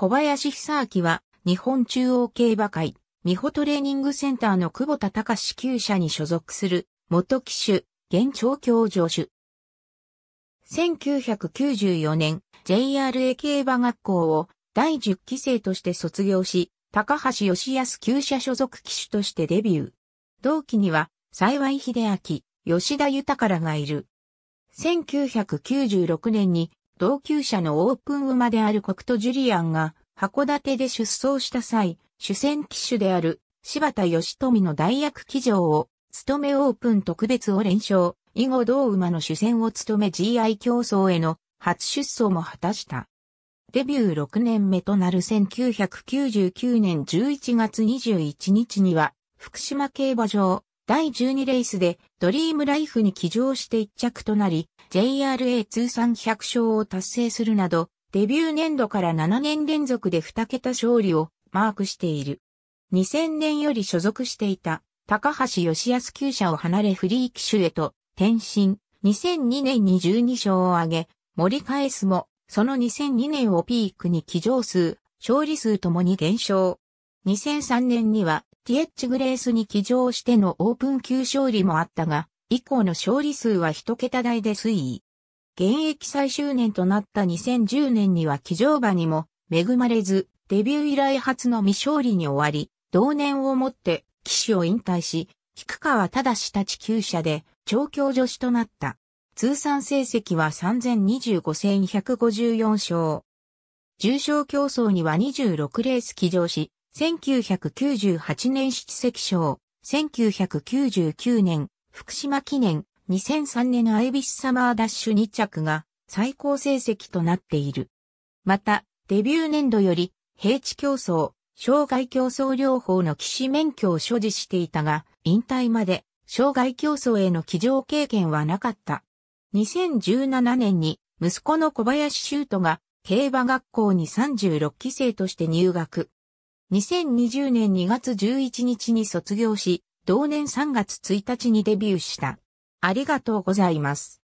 小林久明は、日本中央競馬会、美穂トレーニングセンターの久保田隆司給者に所属する、元騎手、現調教助手。1994年、JRA 競馬学校を第10期生として卒業し、高橋義康旧者所属騎手としてデビュー。同期には、幸い秀明、吉田豊らがいる。1996年に同級者のオープン馬であるコクとジュリアンが、函館で出走した際、主戦機種である柴田義富の代役騎乗を、務めオープン特別を連勝、以後同馬の主戦を務め GI 競争への初出走も果たした。デビュー6年目となる1999年11月21日には、福島競馬場、第12レースでドリームライフに騎乗して一着となり、JRA 通算100勝を達成するなど、デビュー年度から7年連続で2桁勝利をマークしている。2000年より所属していた高橋義康厩社を離れフリー機種へと転身。2002年に12勝を挙げ、盛り返すも、その2002年をピークに騎乗数、勝利数ともに減少。2003年にはティエッチ・グレースに騎乗してのオープン級勝利もあったが、以降の勝利数は一桁台で推移。現役最終年となった2010年には騎乗馬にも恵まれず、デビュー以来初の未勝利に終わり、同年をもって騎手を引退し、菊川はたち球舎で調教助手となった。通算成績は3025戦154勝。重賞競争には26レース騎乗し、1998年七席賞、1999年、福島記念、2003年アイビスサマーダッシュ2着が最高成績となっている。また、デビュー年度より、平地競争、障害競争両方の騎士免許を所持していたが、引退まで、障害競争への騎乗経験はなかった。2017年に、息子の小林修斗が、競馬学校に36期生として入学。2020年2月11日に卒業し、同年3月1日にデビューした。ありがとうございます。